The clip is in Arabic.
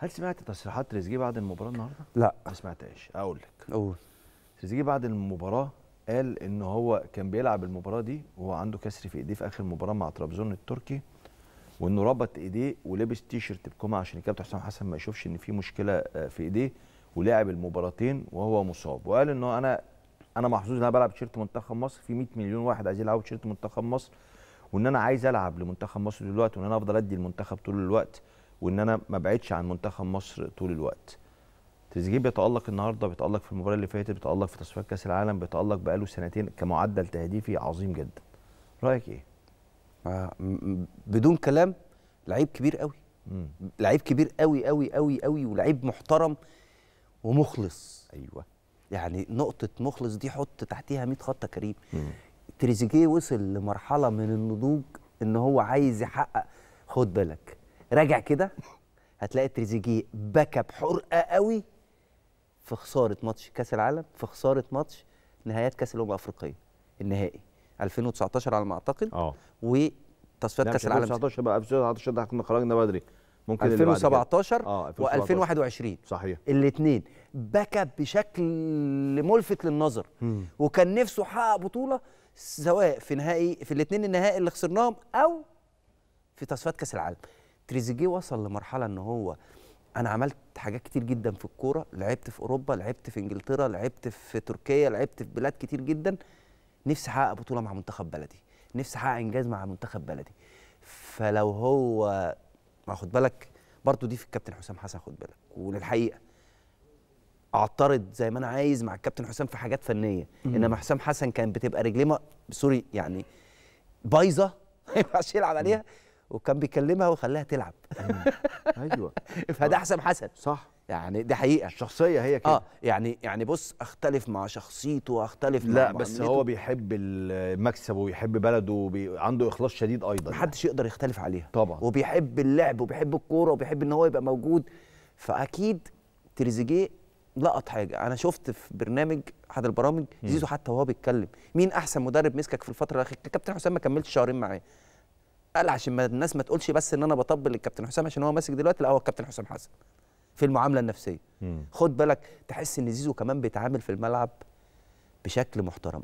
هل سمعت تصريحات تريزيجيه بعد المباراه النهارده؟ لا ما سمعتهاش اقول لك قول تريزيجيه بعد المباراه قال ان هو كان بيلعب المباراه دي وهو عنده كسر في ايديه في اخر مباراه مع ترابزون التركي وانه ربط ايديه ولبس تيشرت بكوما عشان الكابتن حسام حسن ما يشوفش ان في مشكله آه، في ايديه ولعب المباراتين وهو مصاب وقال ان انا انا محظوظ ان انا بلعب تيشرت منتخب مصر في 100 مليون واحد عايزين يلعبوا تيشرت منتخب مصر وان انا عايز العب لمنتخب مصر دلوقتي وان انا افضل ادي المنتخب طول الوقت وان انا ما بعدش عن منتخب مصر طول الوقت تريزيجيه بيتالق النهارده بيتالق في المباراه اللي فاتت بيتالق في تصفيات كاس العالم بيتالق بقاله سنتين كمعدل تهديفي عظيم جدا رايك ايه آه بدون كلام لعيب كبير قوي لعيب كبير قوي قوي قوي قوي ولعيب محترم ومخلص ايوه يعني نقطه مخلص دي حط تحتيها 100 خط كريم تريزيجيه وصل لمرحله من النضوج ان هو عايز يحقق خد بالك راجع كده هتلاقي تريزيجيه بكى بحرقه قوي في خساره ماتش كاس العالم في خساره ماتش نهايات كاس الامم الافريقيه النهائي 2019 على ما اعتقد اه وتصفيات كاس العالم 2019 بقى 2019 ده كنا خرجنا بدري ممكن 2017 و2021 آه، صحيح الاثنين بكى بشكل ملفت للنظر مم. وكان نفسه يحقق بطوله سواء في نهائي في الاثنين النهائي اللي خسرناهم او في تصفيات كاس العالم تريزيجيه وصل لمرحله ان هو انا عملت حاجات كتير جدا في الكوره لعبت في اوروبا لعبت في انجلترا لعبت في تركيا لعبت في بلاد كتير جدا نفسي احقق بطوله مع منتخب بلدي نفسي احقق انجاز مع منتخب بلدي فلو هو ما خد بالك برضه دي في الكابتن حسام حسن خد بالك وللحقيقه اعترض زي ما انا عايز مع الكابتن حسام في حاجات فنيه انما حسام حسن كان بتبقى رجليه سوري يعني بايظه ما ينفعش يلعب عليها وكان بيكلمها وخلاها تلعب ايوه فده آه. احسن حسن صح يعني دي حقيقه الشخصيه هي كده اه يعني يعني بص اختلف مع شخصيته واختلف لا مع بس هو بيحب المكسب وبيحب بلده وعنده اخلاص شديد ايضا يعني. محدش يقدر يختلف عليها طبعا وبيحب اللعب وبيحب الكوره وبيحب ان هو يبقى موجود فاكيد تريزيجيه لقط حاجه انا شفت في برنامج احد البرامج زيزو حتى وهو بيتكلم مين احسن مدرب مسكك في الفتره الاخيره كابتن حسام ما كملش شهرين معاه قال عشان ما الناس ما تقولش بس ان انا بطبل للكابتن حسام عشان هو ماسك دلوقتي لا هو الكابتن حسام حسن في المعامله النفسيه مم. خد بالك تحس ان زيزو كمان بيتعامل في الملعب بشكل محترم